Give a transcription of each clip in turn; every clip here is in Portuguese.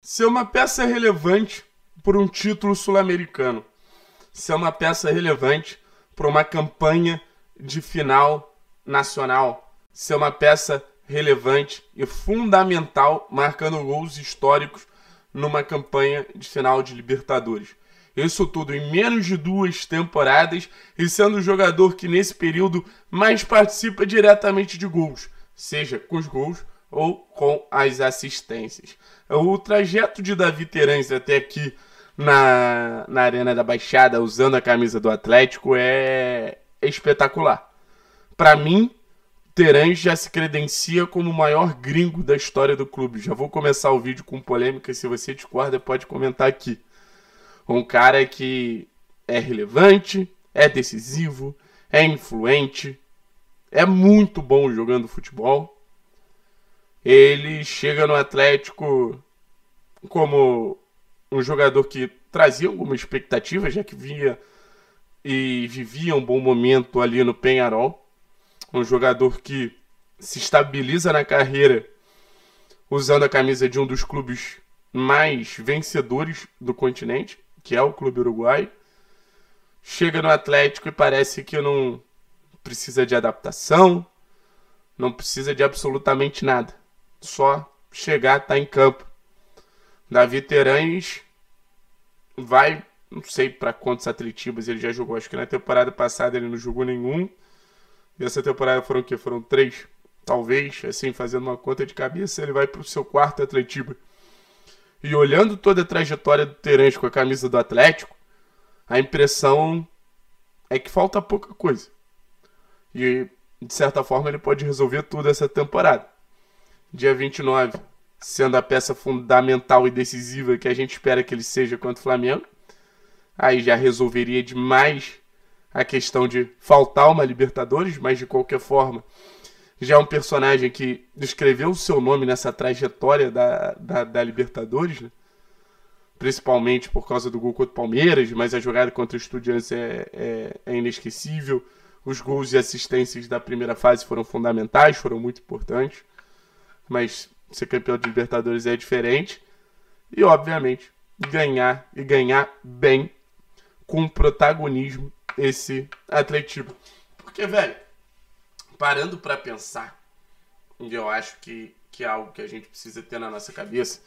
ser uma peça é relevante por um título sul-americano, ser é uma peça relevante por uma campanha de final nacional, ser é uma peça relevante e fundamental, marcando gols históricos numa campanha de final de Libertadores. Isso tudo em menos de duas temporadas e sendo o jogador que nesse período mais participa diretamente de gols, seja com os gols ou com as assistências. O trajeto de Davi Terães até aqui na, na Arena da Baixada, usando a camisa do Atlético, é espetacular. Para mim, Terães já se credencia como o maior gringo da história do clube. Já vou começar o vídeo com polêmica, se você discorda, pode comentar aqui. Um cara que é relevante, é decisivo, é influente, é muito bom jogando futebol ele chega no Atlético como um jogador que trazia alguma expectativa, já que vinha e vivia um bom momento ali no Penharol. Um jogador que se estabiliza na carreira usando a camisa de um dos clubes mais vencedores do continente, que é o Clube Uruguai. Chega no Atlético e parece que não precisa de adaptação, não precisa de absolutamente nada. Só chegar, tá em campo. Davi Terães vai, não sei para quantos atletivas ele já jogou. Acho que na temporada passada ele não jogou nenhum. E essa temporada foram o quê? Foram três? Talvez, assim, fazendo uma conta de cabeça, ele vai para o seu quarto atletiba. E olhando toda a trajetória do Terães com a camisa do Atlético, a impressão é que falta pouca coisa. E, de certa forma, ele pode resolver tudo essa temporada dia 29, sendo a peça fundamental e decisiva que a gente espera que ele seja contra o Flamengo. Aí já resolveria demais a questão de faltar uma Libertadores, mas de qualquer forma, já é um personagem que escreveu o seu nome nessa trajetória da, da, da Libertadores, né? principalmente por causa do gol contra o Palmeiras, mas a jogada contra o Estudiantes é, é, é inesquecível. Os gols e assistências da primeira fase foram fundamentais, foram muito importantes mas ser campeão de Libertadores é diferente. E, obviamente, ganhar e ganhar bem com protagonismo esse atletismo. Porque, velho, parando para pensar, e eu acho que, que é algo que a gente precisa ter na nossa cabeça,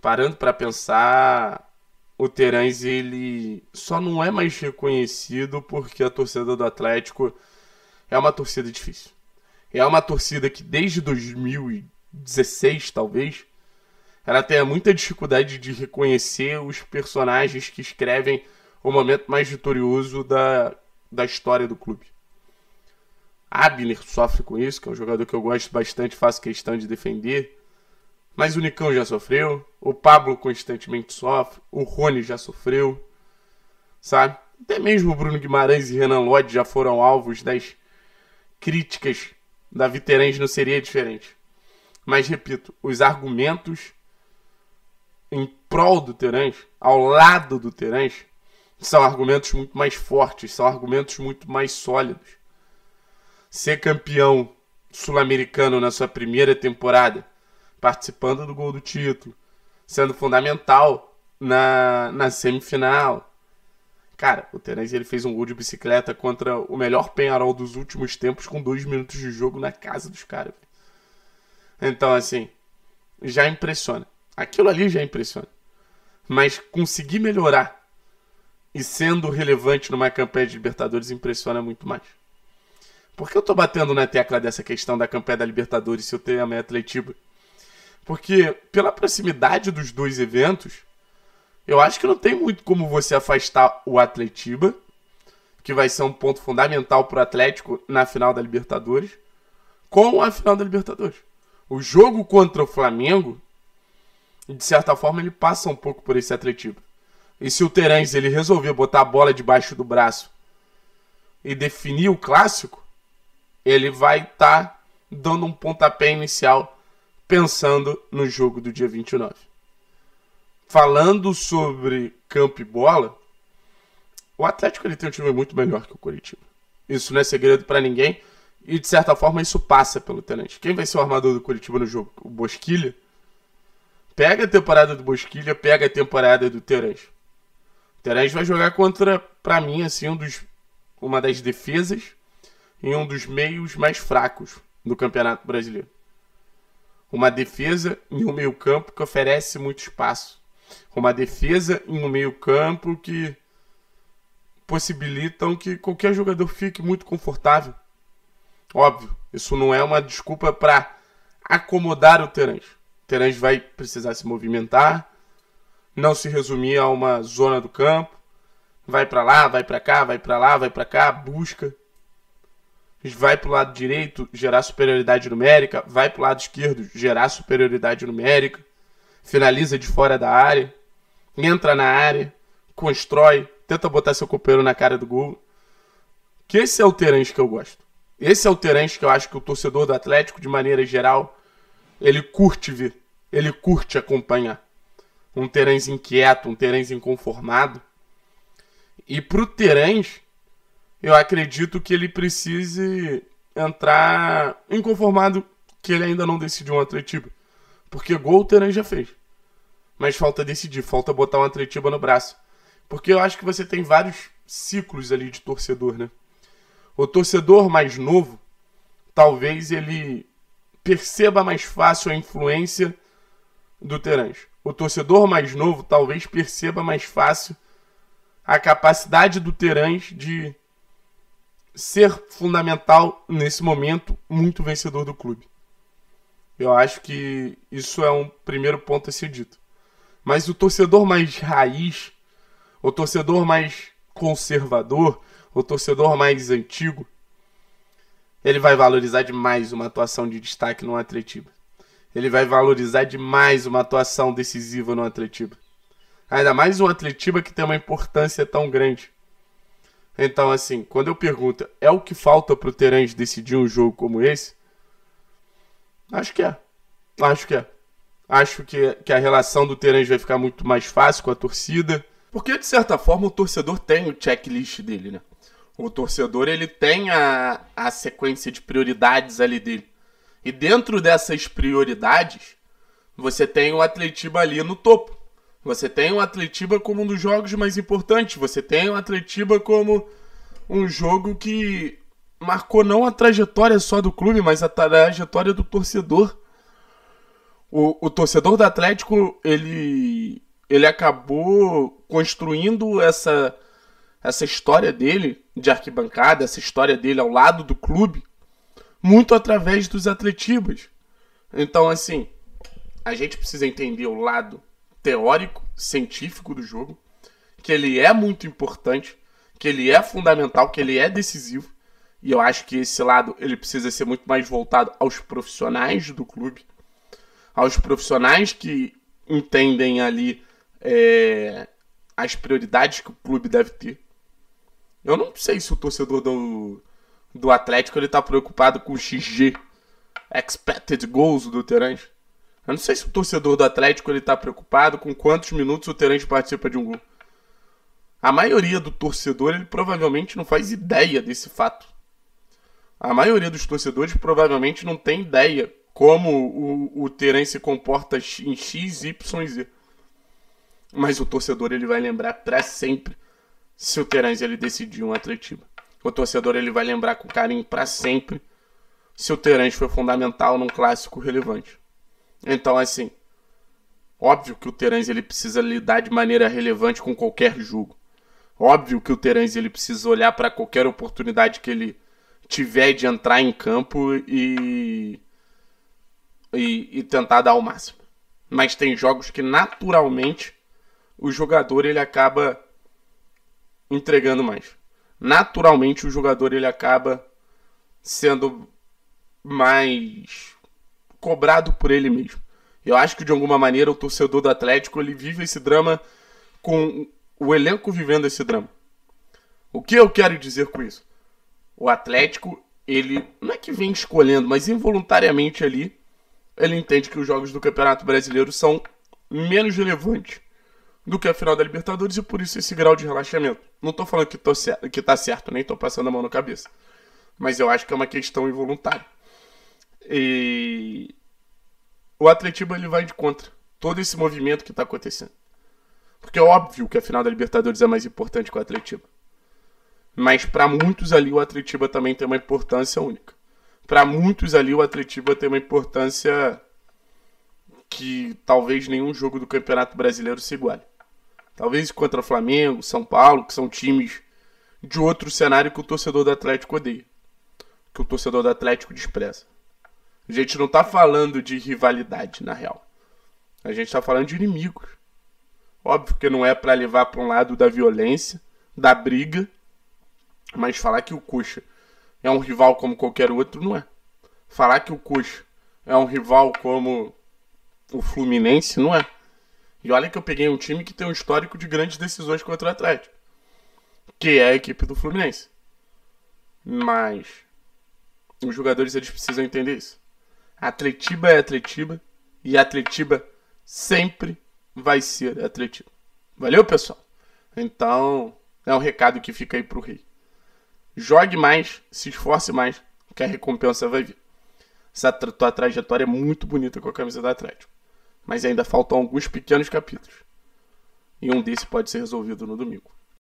parando para pensar, o Terãs ele só não é mais reconhecido porque a torcida do Atlético é uma torcida difícil. É uma torcida que desde 2000 16, talvez, ela tenha muita dificuldade de reconhecer os personagens que escrevem o momento mais vitorioso da, da história do clube. Abner sofre com isso, que é um jogador que eu gosto bastante, faço questão de defender. Mas o Nicão já sofreu, o Pablo constantemente sofre, o Rony já sofreu, sabe? Até mesmo o Bruno Guimarães e Renan Lodge já foram alvos das críticas da Viterãs, não seria diferente. Mas, repito, os argumentos em prol do Terence, ao lado do Terence, são argumentos muito mais fortes, são argumentos muito mais sólidos. Ser campeão sul-americano na sua primeira temporada, participando do gol do título, sendo fundamental na, na semifinal. Cara, o Terence ele fez um gol de bicicleta contra o melhor Penharol dos últimos tempos com dois minutos de jogo na casa dos caras. Então, assim, já impressiona. Aquilo ali já impressiona. Mas conseguir melhorar e sendo relevante numa campanha de Libertadores impressiona muito mais. Por que eu tô batendo na tecla dessa questão da campanha da Libertadores se eu tenho a minha Atletiba? Porque pela proximidade dos dois eventos, eu acho que não tem muito como você afastar o Atletiba, que vai ser um ponto fundamental para o Atlético na final da Libertadores, com a final da Libertadores o jogo contra o Flamengo, de certa forma, ele passa um pouco por esse atletismo. E se o Terãs ele resolver botar a bola debaixo do braço e definir o clássico, ele vai estar tá dando um pontapé inicial pensando no jogo do dia 29. Falando sobre campo e bola, o Atlético ele tem um time muito melhor que o Curitiba. Isso não é segredo para ninguém. E de certa forma isso passa pelo Tenente. Quem vai ser o armador do Curitiba no jogo? O Bosquilha? Pega a temporada do Bosquilha, pega a temporada do Terence. O Terence vai jogar contra, para mim, assim, um dos, uma das defesas em um dos meios mais fracos do Campeonato Brasileiro. Uma defesa em um meio-campo que oferece muito espaço. Uma defesa em um meio-campo que possibilitam que qualquer jogador fique muito confortável Óbvio, isso não é uma desculpa para acomodar o Terence O Terans vai precisar se movimentar, não se resumir a uma zona do campo. Vai para lá, vai para cá, vai para lá, vai para cá, busca. Vai para o lado direito, gerar superioridade numérica. Vai para o lado esquerdo, gerar superioridade numérica. Finaliza de fora da área. Entra na área. Constrói. Tenta botar seu companheiro na cara do gol. Que esse é o Terence que eu gosto. Esse é o Terence que eu acho que o torcedor do Atlético, de maneira geral, ele curte ver, ele curte acompanhar. Um Terence inquieto, um Terence inconformado. E pro Terence, eu acredito que ele precise entrar inconformado que ele ainda não decidiu um Atletiba. Porque gol o Terence já fez. Mas falta decidir, falta botar um Atletiba no braço. Porque eu acho que você tem vários ciclos ali de torcedor, né? O torcedor mais novo, talvez ele perceba mais fácil a influência do Terãs. O torcedor mais novo talvez perceba mais fácil a capacidade do Terãs de ser fundamental nesse momento muito vencedor do clube. Eu acho que isso é um primeiro ponto a ser dito. Mas o torcedor mais raiz, o torcedor mais conservador, o torcedor mais antigo, ele vai valorizar demais uma atuação de destaque no Atletiba. Ele vai valorizar demais uma atuação decisiva no Atletiba. Ainda mais um Atletiba que tem uma importância tão grande. Então, assim, quando eu pergunto, é o que falta pro Terãs decidir um jogo como esse? Acho que é. Acho que é. Acho que, que a relação do Terãs vai ficar muito mais fácil com a torcida. Porque, de certa forma, o torcedor tem o checklist dele, né? O torcedor ele tem a, a sequência de prioridades ali dele. E dentro dessas prioridades, você tem o Atletiba ali no topo. Você tem o Atletiba como um dos jogos mais importantes. Você tem o Atletiba como um jogo que marcou não a trajetória só do clube, mas a trajetória do torcedor. O, o torcedor do Atlético, ele, ele acabou construindo essa, essa história dele de arquibancada, essa história dele ao lado do clube, muito através dos atletivas. Então, assim, a gente precisa entender o lado teórico, científico do jogo, que ele é muito importante, que ele é fundamental, que ele é decisivo. E eu acho que esse lado ele precisa ser muito mais voltado aos profissionais do clube, aos profissionais que entendem ali é, as prioridades que o clube deve ter. Eu não sei se o torcedor do, do Atlético ele tá preocupado com o XG, expected goals do Terence. Eu não sei se o torcedor do Atlético ele tá preocupado com quantos minutos o Terence participa de um gol. A maioria do torcedor ele provavelmente não faz ideia desse fato. A maioria dos torcedores provavelmente não tem ideia como o, o Terence se comporta em X, Y e Z. Mas o torcedor ele vai lembrar para sempre se o Terãs ele decidiu um Atletiba. O torcedor ele vai lembrar com carinho para sempre se o Terãs foi fundamental num clássico relevante. Então, assim, óbvio que o Terãs ele precisa lidar de maneira relevante com qualquer jogo. Óbvio que o Terãs ele precisa olhar para qualquer oportunidade que ele tiver de entrar em campo e, e, e tentar dar o máximo. Mas tem jogos que naturalmente o jogador ele acaba entregando mais. Naturalmente o jogador ele acaba sendo mais cobrado por ele mesmo. Eu acho que de alguma maneira o torcedor do Atlético ele vive esse drama com o elenco vivendo esse drama. O que eu quero dizer com isso? O Atlético ele não é que vem escolhendo, mas involuntariamente ali ele entende que os jogos do Campeonato Brasileiro são menos relevantes do que a final da Libertadores e por isso esse grau de relaxamento. Não tô falando que, tô certo, que tá certo, nem tô passando a mão na cabeça. Mas eu acho que é uma questão involuntária. E o Atletiba ele vai de contra todo esse movimento que tá acontecendo. Porque é óbvio que a final da Libertadores é mais importante que o Atletiba. Mas para muitos ali o Atletiba também tem uma importância única. Para muitos ali o Atletiba tem uma importância que talvez nenhum jogo do Campeonato Brasileiro se iguale. Talvez contra Flamengo, São Paulo, que são times de outro cenário que o torcedor do Atlético odeia. Que o torcedor do Atlético despreza. A gente não tá falando de rivalidade, na real. A gente tá falando de inimigos. Óbvio que não é para levar para um lado da violência, da briga, mas falar que o Coxa é um rival como qualquer outro não é. Falar que o Coxa é um rival como o Fluminense não é. E olha que eu peguei um time que tem um histórico de grandes decisões contra o Atlético, que é a equipe do Fluminense. Mas os jogadores eles precisam entender isso. Atletiba é Atletiba e Atletiba sempre vai ser Atletiba. Valeu, pessoal? Então, é um recado que fica aí pro rei. Jogue mais, se esforce mais, que a recompensa vai vir. Essa tua trajetória é muito bonita com a camisa do Atlético mas ainda faltam alguns pequenos capítulos. E um desses pode ser resolvido no domingo.